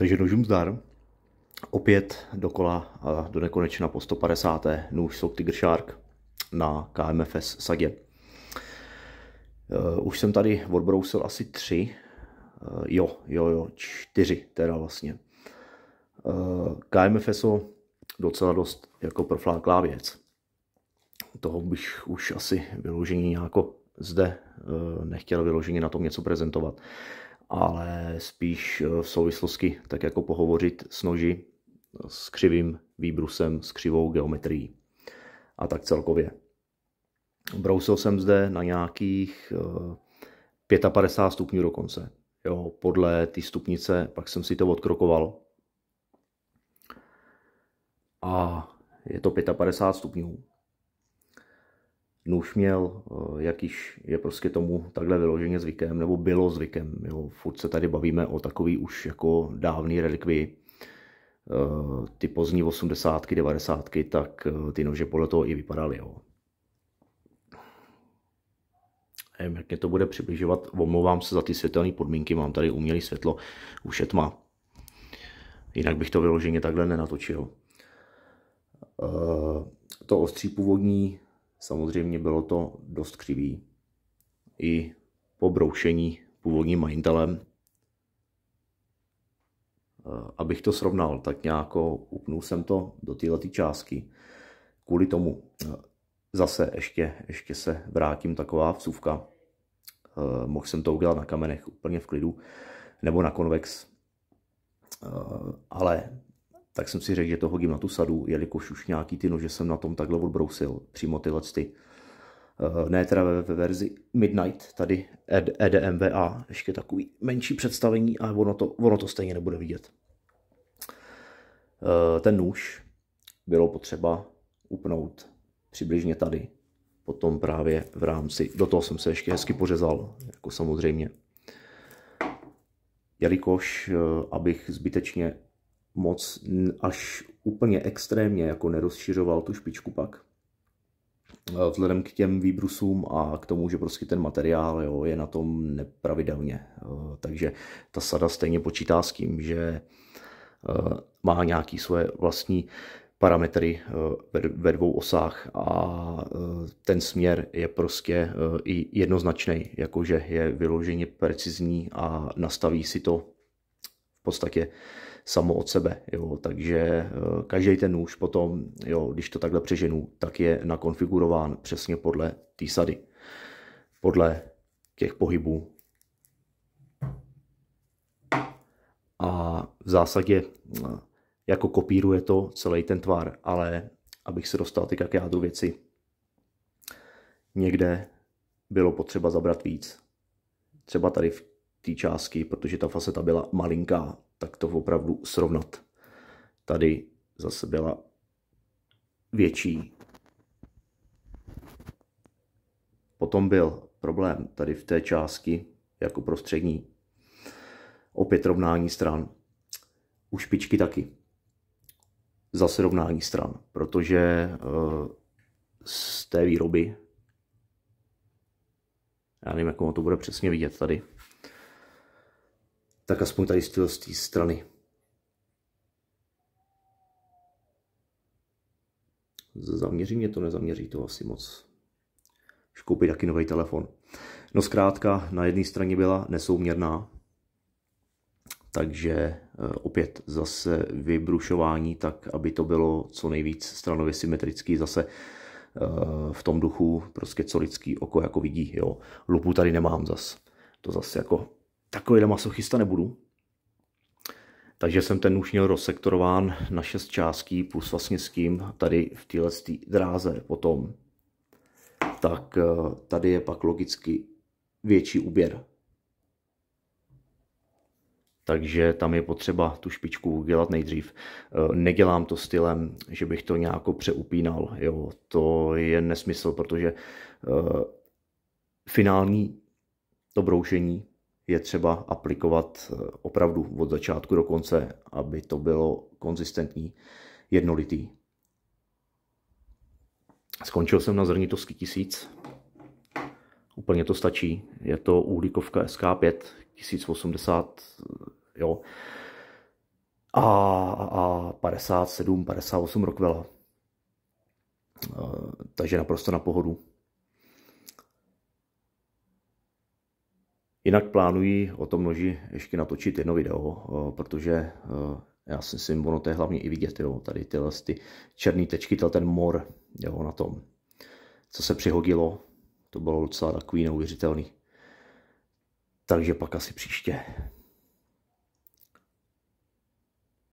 Takže nožům zdar. Opět dokola a do nekonečna po 150. nůž jsou Tiger Shark na KMFS Sagě. E, už jsem tady odbrousil asi tři, e, jo, jo, jo, čtyři teda vlastně. E, KMFSO docela dost jako profláklá věc. Toho bych už asi vyložení nějako zde nechtěl vyloženě na tom něco prezentovat ale spíš eh, v souvislosti tak jako pohovořit s noži, s křivým výbrusem, s křivou geometrií a tak celkově. Brousil jsem zde na nějakých 55 eh, stupňů dokonce. Jo, podle té stupnice pak jsem si to odkrokoval. A je to 55 stupňů nůž měl, eh, jak již je prostě tomu takhle vyloženě zvykem, nebo bylo zvykem. Jo. Furt se tady bavíme o takový už jako dávný relikvii. Eh, ty pozdní 80 90 tak eh, ty nože podle toho i vypadaly. Jo. Nevím, jak mě to bude přibližovat. Omlouvám se za ty světelné podmínky, mám tady umělé světlo, už je tma. Jinak bych to vyloženě takhle nenatočil. To ostří původní Samozřejmě bylo to dost křivý. I po broušení původním majitelem. Eh, abych to srovnal, tak nějak upnul jsem to do této částky. Kvůli tomu eh, zase ještě, ještě se vrátím taková vsuvka. Eh, mohl jsem to udělat na kamenech úplně v klidu nebo na konvex, ale tak jsem si řekl, že to hodím na tu sadu, jelikož už nějaký ty nože jsem na tom takhle odbrousil, přímo tyhle ty. Eh, ne teda ve, ve verzi Midnight, tady EDMVA, e ještě takový menší představení, ale ono to, ono to stejně nebude vidět. Eh, ten nůž bylo potřeba upnout přibližně tady, potom právě v rámci, do toho jsem se ještě hezky pořezal, jako samozřejmě. Jelikož, eh, abych zbytečně moc až úplně extrémně jako nerozšiřoval tu špičku pak. Eh, vzhledem k těm výbrusům a k tomu, že prostě ten materiál jo, je na tom nepravidelně. Eh, takže ta sada stejně počítá s tím, že eh, má nějaký svoje vlastní parametry ve dvou osách a ten směr je prostě i jednoznačný, jakože je vyloženě precizní a nastaví si to v podstatě samo od sebe. Jo. Takže eh, každý ten nůž potom, jo, když to takhle přeženu, tak je nakonfigurován přesně podle té sady, podle těch pohybů. A v zásadě eh, jako kopíruje to celý ten tvar, ale abych se dostal teď k jádru věci, někde bylo potřeba zabrat víc. Třeba tady v té části, protože ta faceta byla malinká, tak to opravdu srovnat. Tady zase byla větší. Potom byl problém tady v té části jako prostřední. Opět rovnání stran. U špičky taky. Zase rovnání stran, protože eh, z té výroby, já nevím, jak to bude přesně vidět tady, tak aspoň tady z té strany. Zaměří mě to, nezaměří to asi moc. Už koupit taky nový telefon. No zkrátka, na jedné straně byla nesouměrná, takže e, opět zase vybrušování tak, aby to bylo co nejvíc stranově symetrický zase e, v tom duchu, prostě co lidský oko jako vidí, jo. Lupu tady nemám zas. To zase jako takovýhle masochista nebudu. Takže jsem ten už měl rozsektorován na šest částí plus vlastně s tím tady v téhle dráze potom. Tak eh, tady je pak logicky větší úběr. Takže tam je potřeba tu špičku dělat nejdřív. Eh, nedělám to stylem, že bych to nějak přeupínal. Jo, to je nesmysl, protože eh, finální to broušení je třeba aplikovat eh, opravdu od začátku do konce, aby to bylo konzistentní, jednolitý. Skončil jsem na zrnitosti 1000. Úplně to stačí. Je to uhlíkovka SK5 1080, eh, jo. A, a 57, 58 rokvela. Takže naprosto na pohodu. Jinak plánuji o tom noži ještě natočit jedno video, protože já si myslím, ono to je hlavně i vidět, jo, tady tyhle ty černý tečky, ten mor, jo, na tom, co se přihodilo, to bylo docela takový neuvěřitelný. Takže pak asi příště.